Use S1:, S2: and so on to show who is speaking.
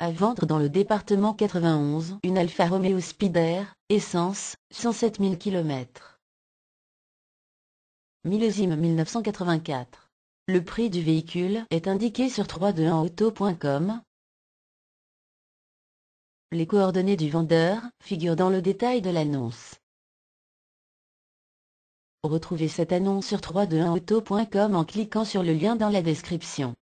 S1: à vendre dans le département 91 une Alfa Romeo Spider, essence, 107 000 km. Millésime 1984. Le prix du véhicule est indiqué sur 321auto.com. Les coordonnées du vendeur figurent dans le détail de
S2: l'annonce. Retrouvez cette annonce sur 321auto.com en cliquant sur le lien dans la description.